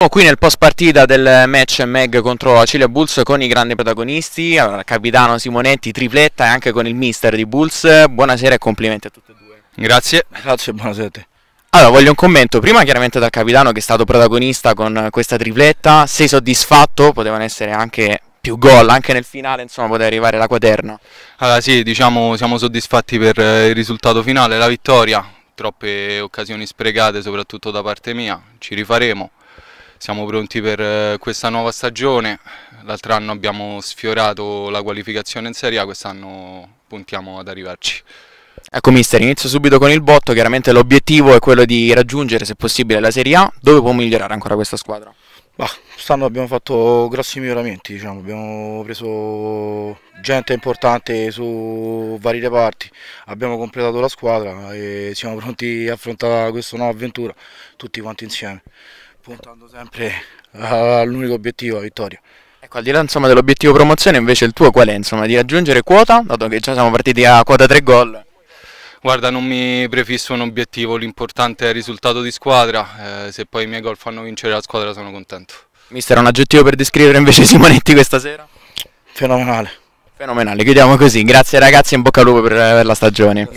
Oh, qui nel post partita del match Meg contro Acilia Bulls con i grandi protagonisti, allora, capitano Simonetti, tripletta e anche con il mister di Bulls. Buonasera e complimenti a tutti e due. Grazie, grazie buonasera a te. Allora, voglio un commento, prima chiaramente dal capitano che è stato protagonista con questa tripletta, sei soddisfatto, potevano essere anche più gol, anche nel finale insomma poteva arrivare la quaterna. Allora sì, diciamo siamo soddisfatti per il risultato finale, la vittoria, troppe occasioni sprecate soprattutto da parte mia, ci rifaremo, siamo pronti per eh, questa nuova stagione, l'altro anno abbiamo sfiorato la qualificazione in Serie A, quest'anno puntiamo ad arrivarci. Ecco mister, inizio subito con il botto, chiaramente l'obiettivo è quello di raggiungere se possibile la Serie A, dove può migliorare ancora questa squadra? Bah, quest'anno abbiamo fatto grossi miglioramenti, diciamo. abbiamo preso gente importante su vari reparti, abbiamo completato la squadra e siamo pronti a affrontare questa nuova avventura tutti quanti insieme, puntando sempre all'unico obiettivo, la vittoria. Ecco, al di là dell'obiettivo promozione, invece il tuo qual è? Insomma, di aggiungere quota, dato che già siamo partiti a quota 3 gol. Guarda, non mi prefisso un obiettivo, l'importante è il risultato di squadra, eh, se poi i miei gol fanno vincere la squadra sono contento. Mister, un aggettivo per descrivere invece Simonetti questa sera? Fenomenale. Fenomenale, chiudiamo così. Grazie ragazzi, e in bocca al lupo per, eh, per la stagione.